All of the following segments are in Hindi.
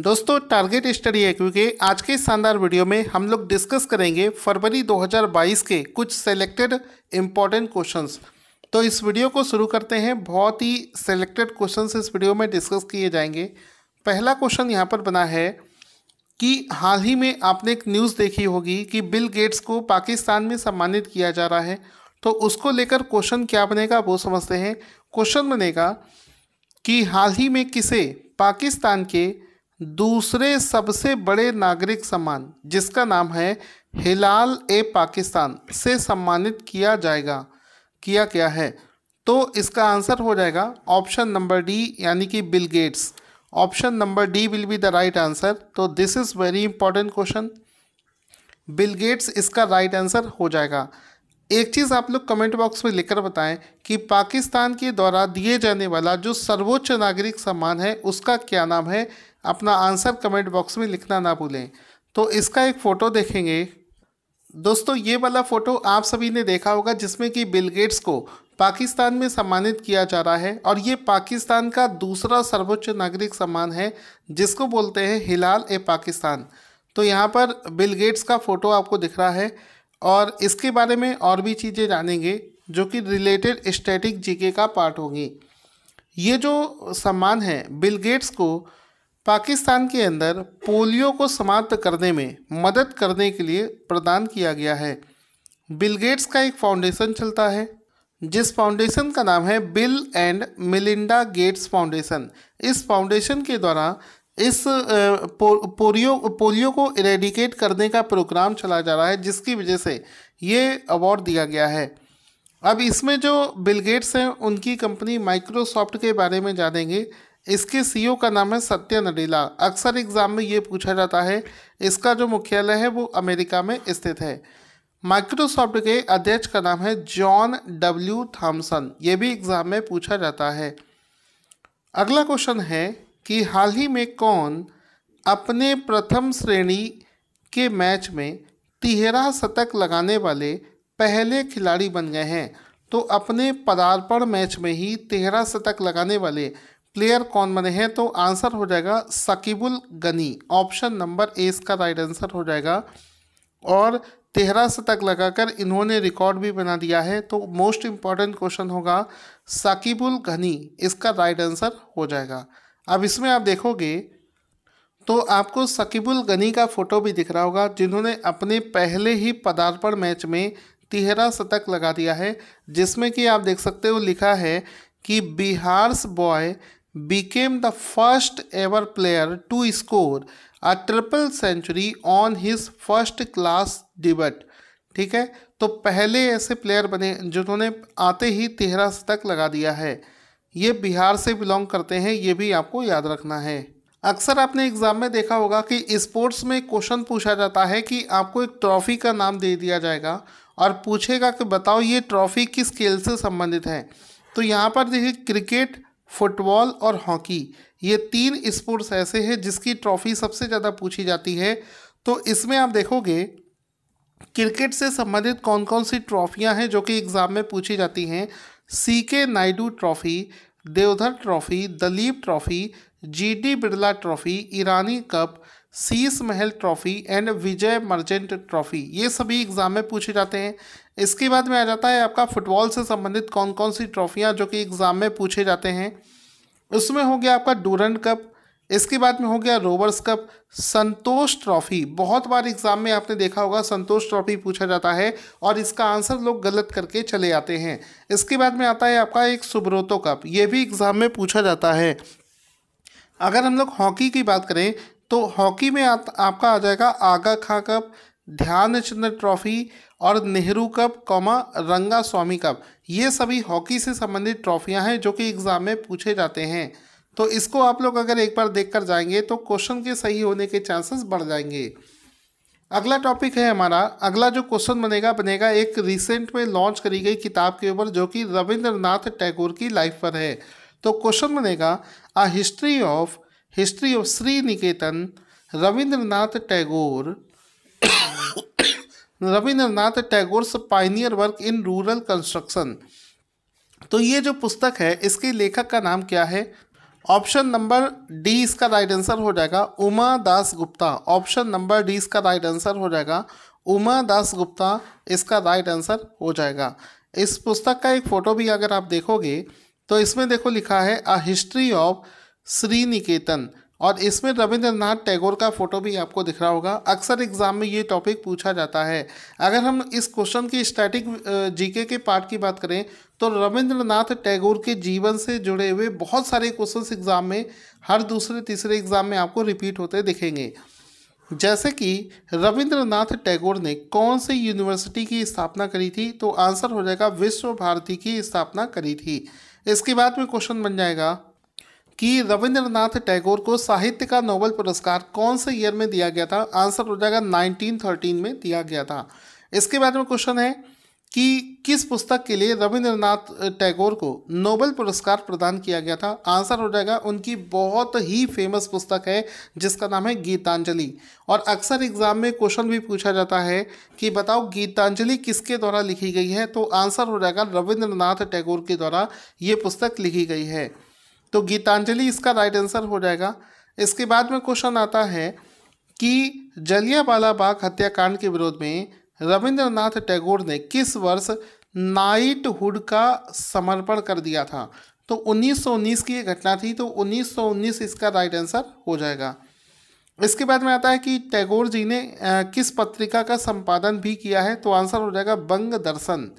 दोस्तों टारगेट स्टडी है क्योंकि आज के शानदार वीडियो में हम लोग डिस्कस करेंगे फरवरी 2022 के कुछ सेलेक्टेड इम्पॉर्टेंट क्वेश्चंस तो इस वीडियो को शुरू करते हैं बहुत ही सेलेक्टेड क्वेश्चंस इस वीडियो में डिस्कस किए जाएंगे पहला क्वेश्चन यहाँ पर बना है कि हाल ही में आपने एक न्यूज़ देखी होगी कि बिल गेट्स को पाकिस्तान में सम्मानित किया जा रहा है तो उसको लेकर क्वेश्चन क्या बनेगा वो समझते हैं क्वेश्चन बनेगा कि हाल ही में किसे पाकिस्तान के दूसरे सबसे बड़े नागरिक सम्मान जिसका नाम है हिलाल ए पाकिस्तान से सम्मानित किया जाएगा किया क्या है तो इसका आंसर हो जाएगा ऑप्शन नंबर डी यानी कि Bill Gates option number D will be the right answer तो this is very important question Bill Gates इसका राइट right आंसर हो जाएगा एक चीज़ आप लोग कमेंट बॉक्स में लिखकर बताएं कि पाकिस्तान के द्वारा दिए जाने वाला जो सर्वोच्च नागरिक सम्मान है उसका क्या नाम है अपना आंसर कमेंट बॉक्स में लिखना ना भूलें तो इसका एक फ़ोटो देखेंगे दोस्तों ये वाला फ़ोटो आप सभी ने देखा होगा जिसमें कि बिल गेट्स को पाकिस्तान में सम्मानित किया जा रहा है और ये पाकिस्तान का दूसरा सर्वोच्च नागरिक सम्मान है जिसको बोलते हैं हिलाल ए पाकिस्तान तो यहाँ पर बिल गेट्स का फ़ोटो आपको दिख रहा है और इसके बारे में और भी चीज़ें जानेंगे जो कि रिलेटेड स्टैटिक जीके का पार्ट होगी ये जो सम्मान है बिल गेट्स को पाकिस्तान के अंदर पोलियो को समाप्त करने में मदद करने के लिए प्रदान किया गया है बिल गेट्स का एक फाउंडेशन चलता है जिस फाउंडेशन का नाम है Bill and Melinda Gates foundation इस फाउंडेशन के द्वारा इस पोलियो पोलियो को इरेडिकेट करने का प्रोग्राम चला जा रहा है जिसकी वजह से ये अवार्ड दिया गया है अब इसमें जो बिल गेट्स हैं उनकी कंपनी माइक्रोसॉफ्ट के बारे में जानेंगे इसके सीईओ e का नाम है सत्य नडेला अक्सर एग्जाम में ये पूछा जाता है इसका जो मुख्यालय है वो अमेरिका में स्थित है माइक्रोसॉफ्ट के अध्यक्ष का नाम है जॉन डब्ल्यू थॉमसन ये भी एग्जाम में पूछा जाता है अगला क्वेश्चन है कि हाल ही में कौन अपने प्रथम श्रेणी के मैच में तिहरा शतक लगाने वाले पहले खिलाड़ी बन गए हैं तो अपने पदार्पण मैच में ही तेहरा शतक लगाने वाले प्लेयर कौन बने हैं तो आंसर हो जाएगा Sakibul Ghani option number A इसका राइट आंसर हो जाएगा और तेरह शतक लगाकर इन्होंने रिकॉर्ड भी बना दिया है तो मोस्ट इम्पॉर्टेंट क्वेश्चन होगा साकिबुल घनी इसका राइट आंसर हो जाएगा अब इसमें आप देखोगे तो आपको सकीबुल गनी का फ़ोटो भी दिख रहा होगा जिन्होंने अपने पहले ही पदार्पण मैच में तिहरा शतक लगा दिया है जिसमें कि आप देख सकते हो लिखा है कि Bihar's boy became the first ever player to score a triple century on his first class debut ठीक है तो पहले ऐसे प्लेयर बने जिन्होंने आते ही तेरह शतक लगा दिया है ये बिहार से बिलोंग करते हैं ये भी आपको याद रखना है अक्सर आपने एग्ज़ाम में देखा होगा कि स्पोर्ट्स में क्वेश्चन पूछा जाता है कि आपको एक ट्रॉफ़ी का नाम दे दिया जाएगा और पूछेगा कि बताओ ये ट्रॉफ़ी किस खेल से संबंधित है तो यहाँ पर देखिए क्रिकेट फुटबॉल और हॉकी ये तीन स्पोर्ट्स ऐसे हैं जिसकी ट्रॉफी सबसे ज़्यादा पूछी जाती है तो इसमें आप देखोगे क्रिकेट से संबंधित कौन कौन सी ट्रॉफियां हैं जो कि एग्ज़ाम में पूछी जाती हैं C K Naidu trophy Deodhar trophy Duleep trophy G D Birla trophy Irani cup Sheesh Mahal trophy and Vijay Merchant trophy ये सभी एग्ज़ाम में पूछे जाते हैं इसके बाद में आ जाता है आपका फुटबॉल से संबंधित कौन कौन सी ट्रॉफियाँ जो कि एग्ज़ाम में पूछे जाते हैं उसमें हो गया आपका डूरन कप इसके बाद में हो गया रोवर्स कप संतोष ट्रॉफी बहुत बार एग्जाम में आपने देखा होगा संतोष ट्रॉफी पूछा जाता है और इसका आंसर लोग गलत करके चले आते हैं इसके बाद में आता है आपका एक सुब्रोतो कप ये भी एग्जाम में पूछा जाता है अगर हम लोग हॉकी की बात करें तो हॉकी में आ, आपका आ जाएगा आगा खां कप ध्यानचंद्र ट्रॉफी और नेहरू कप कौमा रंगा स्वामी कप ये सभी हॉकी से संबंधित ट्रॉफियां हैं जो कि एग्ज़ाम में पूछे जाते हैं तो इसको आप लोग अगर एक बार देख कर जाएंगे तो क्वेश्चन के सही होने के चांसेस बढ़ जाएंगे अगला टॉपिक है हमारा अगला जो क्वेश्चन बनेगा बनेगा एक रिसेंट में लॉन्च करी गई किताब के ऊपर जो कि रविंद्रनाथ टैगोर की लाइफ पर है तो क्वेश्चन बनेगा a history of history of Sriniketan Rabindranath Tagore Rabindranath Tagore's pioneer work in rural construction तो ये जो पुस्तक है इसके लेखक का नाम क्या है ऑप्शन नंबर डी इसका राइट आंसर हो जाएगा Uma Das Gupta option number D इसका राइट आंसर हो जाएगा उमा दास गुप्ता इसका राइट आंसर हो जाएगा इस पुस्तक का एक फ़ोटो भी अगर आप देखोगे तो इसमें देखो लिखा है a history of Sriniketan और इसमें रविंद्रनाथ टैगोर का फोटो भी आपको दिख रहा होगा अक्सर एग्जाम में ये टॉपिक पूछा जाता है अगर हम इस क्वेश्चन की स्टैटिक जीके के पार्ट की बात करें तो रविंद्रनाथ टैगोर के जीवन से जुड़े हुए बहुत सारे क्वेश्चन एग्जाम में हर दूसरे तीसरे एग्जाम में आपको रिपीट होते दिखेंगे जैसे कि रविंद्रनाथ टैगोर ने कौन सी यूनिवर्सिटी की स्थापना करी थी तो आंसर हो जाएगा विश्व भारती की स्थापना करी थी इसके बाद में क्वेश्चन बन जाएगा कि रविंद्रनाथ टैगोर को साहित्य का नोबल पुरस्कार कौन से ईयर में दिया गया था आंसर हो जाएगा 1913 में दिया गया था इसके बाद में क्वेश्चन है कि किस पुस्तक के लिए रविंद्रनाथ टैगोर को नोबल पुरस्कार प्रदान किया गया था आंसर हो जाएगा उनकी बहुत ही फेमस पुस्तक है जिसका नाम है गीतांजलि और अक्सर एग्जाम में क्वेश्चन भी पूछा जाता है कि बताओ गीतांजलि किसके द्वारा लिखी गई है तो आंसर हो जाएगा रविंद्रनाथ टैगोर के द्वारा ये पुस्तक लिखी गई है तो गीतांजलि इसका राइट आंसर हो जाएगा इसके बाद में क्वेश्चन आता है कि जलियावाला बाग हत्याकांड के विरोध में रविंद्रनाथ टैगोर ने किस वर्ष नाइटहुड का समर्पण कर दिया था तो 1919 की ये घटना थी तो 1919 इसका राइट आंसर हो जाएगा इसके बाद में आता है कि टैगोर जी ने किस पत्रिका का संपादन भी किया है तो आंसर हो जाएगा बंग दर्शन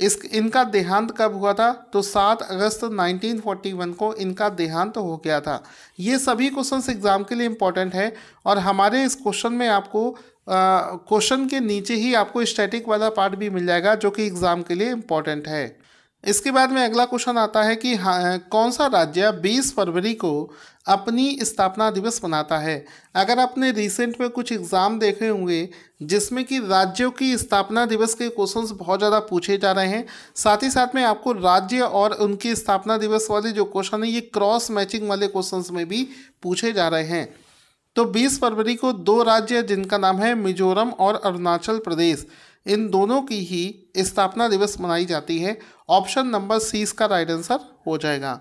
इस इनका देहांत कब हुआ था तो 7 अगस्त 1941 को इनका देहांत हो गया था ये सभी क्वेश्चंस एग्ज़ाम के लिए इम्पॉर्टेंट है और हमारे इस क्वेश्चन में आपको क्वेश्चन के नीचे ही आपको स्टैटिक वाला पार्ट भी मिल जाएगा जो कि एग्ज़ाम के लिए इम्पॉर्टेंट है इसके बाद में अगला क्वेश्चन आता है कि हाँ, कौन सा राज्य 20 फरवरी को अपनी स्थापना दिवस मनाता है अगर आपने रिसेंट में कुछ एग्ज़ाम देखे होंगे जिसमें कि राज्यों की स्थापना दिवस के क्वेश्चंस बहुत ज़्यादा पूछे जा रहे हैं साथ ही साथ में आपको राज्य और उनकी स्थापना दिवस वाले जो क्वेश्चन हैं ये क्रॉस मैचिंग वाले क्वेश्चन में भी पूछे जा रहे हैं तो 20 फरवरी को दो राज्य जिनका नाम है मिजोरम और अरुणाचल प्रदेश इन दोनों की ही स्थापना दिवस मनाई जाती है ऑप्शन नंबर सी इसका राइट आंसर हो जाएगा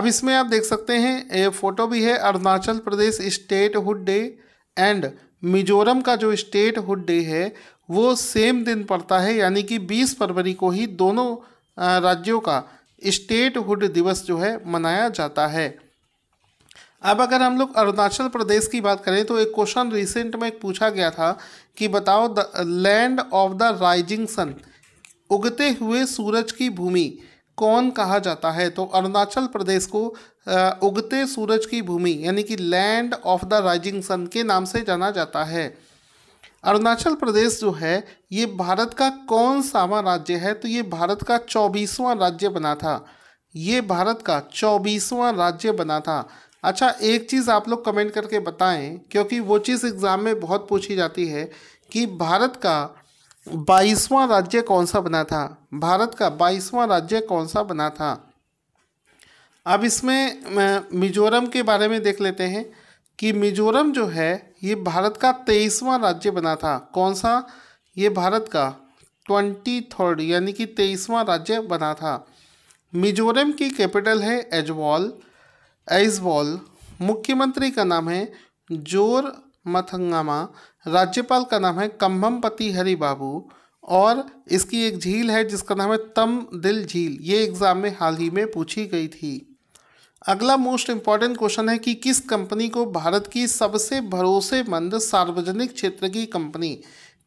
अब इसमें आप देख सकते हैं ये फोटो भी है Arunachal Pradesh hood day and Mizoram का जो स्टेट हुड डे है वो सेम दिन पड़ता है यानी कि 20 फरवरी को ही दोनों राज्यों का स्टेट हुड दिवस जो है मनाया जाता है अब अगर हम लोग अरुणाचल प्रदेश की बात करें तो एक क्वेश्चन रिसेंट में पूछा गया था कि बताओ the land of the rising sun उगते हुए सूरज की भूमि कौन कहा जाता है तो अरुणाचल प्रदेश को उगते सूरज की भूमि यानी कि land of the rising sun के नाम से जाना जाता है अरुणाचल प्रदेश जो है ये भारत का कौन सावा राज्य है तो ये भारत का चौबीसवां राज्य बना था ये भारत का चौबीसवां राज्य बना था अच्छा एक चीज़ आप लोग कमेंट करके बताएं क्योंकि वो चीज़ एग्ज़ाम में बहुत पूछी जाती है कि भारत का बाईसवां राज्य कौन सा बना था भारत का बाईसवां राज्य कौन सा बना था अब इसमें मिजोरम के बारे में देख लेते हैं कि मिजोरम जो है ये भारत का तेईसवां राज्य बना था कौन सा ये भारत का ट्वेंटी थर्ड यानी कि तेईसवां राज्य बना था मिजोरम की कैपिटल है एजवॉल एजवॉल मुख्यमंत्री का नाम है जोर मथंगामा राज्यपाल का नाम है कम्भमपति हरी बाबू और इसकी एक झील है जिसका नाम है तम दिल झील ये एग्ज़ाम में हाल ही में पूछी गई थी अगला मोस्ट इम्पॉर्टेंट क्वेश्चन है कि किस कंपनी को भारत की सबसे भरोसेमंद सार्वजनिक क्षेत्र की कंपनी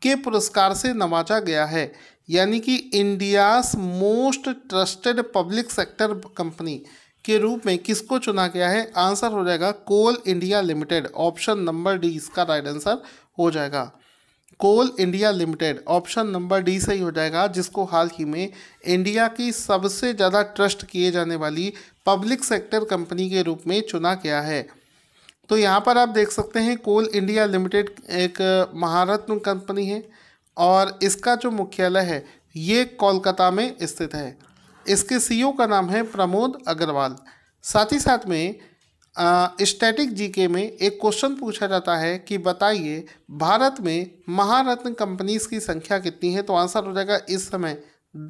के पुरस्कार से नवाजा गया है यानी कि India's most trusted public sector company के रूप में किसको चुना गया है आंसर हो जाएगा Coal India Limited option number D इसका राइट आंसर हो जाएगा Coal India Limited option number D सही हो जाएगा जिसको हाल ही में इंडिया की सबसे ज़्यादा ट्रस्ट किए जाने वाली पब्लिक सेक्टर कंपनी के रूप में चुना गया है तो यहाँ पर आप देख सकते हैं कोल इंडिया लिमिटेड एक महारत्न कंपनी है और इसका जो मुख्यालय है ये कोलकाता में स्थित है इसके सीईओ e का नाम है प्रमोद अग्रवाल साथ ही साथ में स्टैटिक जीके में एक क्वेश्चन पूछा जाता है कि बताइए भारत में महारत्न कंपनीज की संख्या कितनी है तो आंसर हो जाएगा इस समय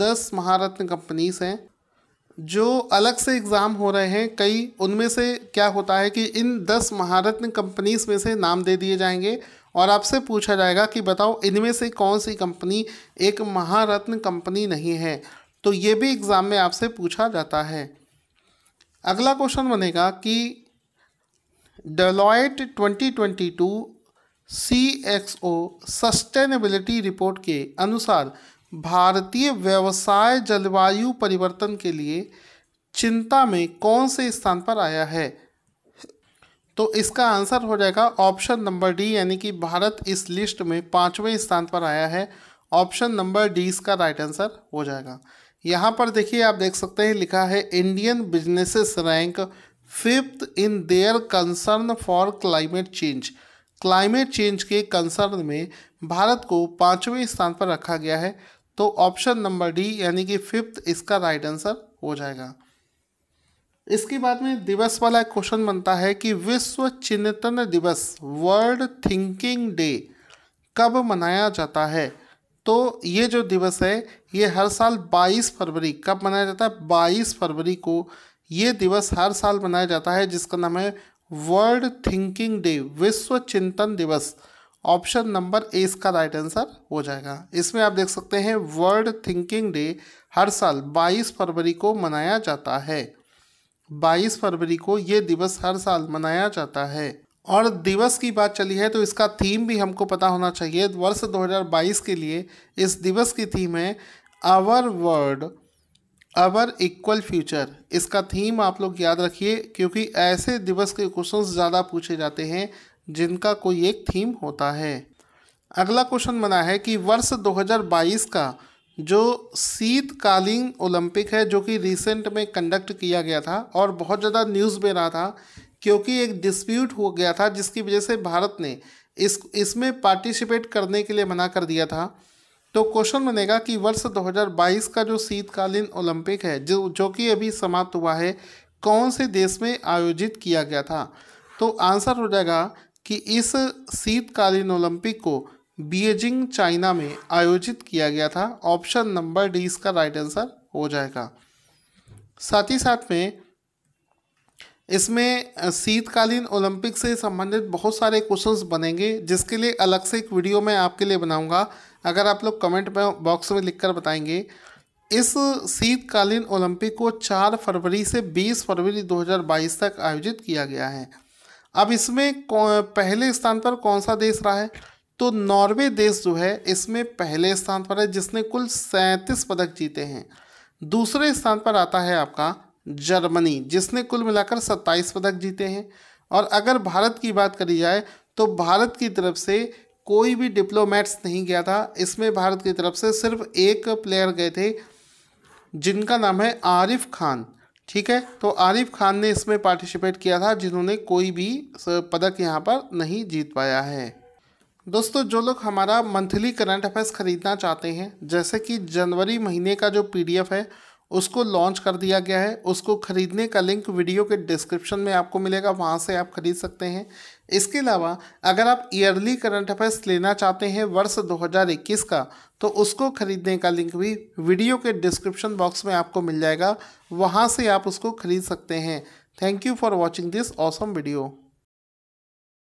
दस महारत्न कंपनीज हैं जो अलग से एग्ज़ाम हो रहे हैं कई उनमें से क्या होता है कि इन दस महारत्न कंपनीज में से नाम दे दिए जाएंगे और आपसे पूछा जाएगा कि बताओ इनमें से कौन सी कंपनी एक महारत्न कंपनी नहीं है तो ये भी एग्ज़ाम में आपसे पूछा जाता है अगला क्वेश्चन बनेगा कि डेलॉयट 2022 ओ सस्टेनेबिलिटी रिपोर्ट के अनुसार भारतीय व्यवसाय जलवायु परिवर्तन के लिए चिंता में कौन से स्थान पर आया है तो इसका आंसर हो जाएगा ऑप्शन नंबर डी यानी कि भारत इस लिस्ट में पाँचवें स्थान पर आया है ऑप्शन नंबर डी इसका राइट आंसर हो जाएगा यहाँ पर देखिए आप देख सकते हैं लिखा है Indian businesses rank fifth in their concern for climate change climate change के कंसर्न में भारत को पाँचवें स्थान पर रखा गया है तो ऑप्शन नंबर डी यानी कि फिफ्थ इसका राइट आंसर हो जाएगा इसके बाद में दिवस वाला क्वेश्चन बनता है कि विश्व चिंतन दिवस वर्ल्ड थिंकिंग डे कब मनाया जाता है तो ये जो दिवस है ये हर साल 22 फरवरी कब मनाया जाता है 22 फरवरी को ये दिवस हर साल मनाया जाता है जिसका नाम है वर्ल्ड थिंकिंग डे विश्व चिंतन दिवस ऑप्शन नंबर ए इसका राइट आंसर हो जाएगा इसमें आप देख सकते हैं वर्ल्ड थिंकिंग डे हर साल 22 फरवरी को मनाया जाता है 22 फरवरी को ये दिवस हर साल मनाया जाता है और दिवस की बात चली है तो इसका थीम भी हमको पता होना चाहिए वर्ष 2022 के लिए इस दिवस की थीम है our world our equal future इसका थीम आप लोग याद रखिए क्योंकि ऐसे दिवस के क्वेश्चंस ज़्यादा पूछे जाते हैं जिनका कोई एक थीम होता है अगला क्वेश्चन बना है कि वर्ष 2022 का जो शीतकालीन ओलंपिक है जो कि रिसेंट में कंडक्ट किया गया था और बहुत ज़्यादा न्यूज़ में रहा था क्योंकि एक डिस्प्यूट हो गया था जिसकी वजह से भारत ने इस इसमें पार्टिसिपेट करने के लिए मना कर दिया था तो क्वेश्चन बनेगा कि वर्ष 2022 का जो शीतकालीन ओलंपिक है जो जो कि अभी समाप्त हुआ है कौन से देश में आयोजित किया गया था तो आंसर हो जाएगा कि इस शीतकालीन ओलंपिक को बीजिंग चाइना में आयोजित किया गया था ऑप्शन नंबर डी इसका राइट आंसर हो जाएगा साथ ही साथ में इसमें शीतकालीन ओलंपिक से संबंधित बहुत सारे क्वेश्चंस बनेंगे जिसके लिए अलग से एक वीडियो मैं आपके लिए बनाऊंगा अगर आप लोग कमेंट बॉक्स में लिखकर बताएंगे इस शीतकालीन ओलंपिक को 4 फरवरी से 20 फरवरी 2022 तक आयोजित किया गया है अब इसमें पहले स्थान पर कौन सा देश रहा है तो नॉर्वे देश जो है इसमें पहले स्थान पर है जिसने कुल सैंतीस पदक जीते हैं दूसरे स्थान पर आता है आपका जर्मनी जिसने कुल मिलाकर 27 पदक जीते हैं और अगर भारत की बात करी जाए तो भारत की तरफ से कोई भी डिप्लोमेट्स नहीं गया था इसमें भारत की तरफ से सिर्फ एक प्लेयर गए थे जिनका नाम है आरिफ खान ठीक है तो आरिफ खान ने इसमें पार्टिसिपेट किया था जिन्होंने कोई भी पदक यहाँ पर नहीं जीत पाया है दोस्तों जो लोग हमारा मंथली करंट अफेयर्स खरीदना चाहते हैं जैसे कि जनवरी महीने का जो पीडीएफ है उसको लॉन्च कर दिया गया है उसको ख़रीदने का लिंक वीडियो के डिस्क्रिप्शन में आपको मिलेगा वहाँ से आप ख़रीद सकते हैं इसके अलावा अगर आप ईयरली करंट अफेयर्स लेना चाहते हैं वर्ष 2021 का तो उसको ख़रीदने का लिंक भी वीडियो के डिस्क्रिप्शन बॉक्स में आपको मिल जाएगा वहाँ से आप उसको ख़रीद सकते हैं thank you for watching this awesome video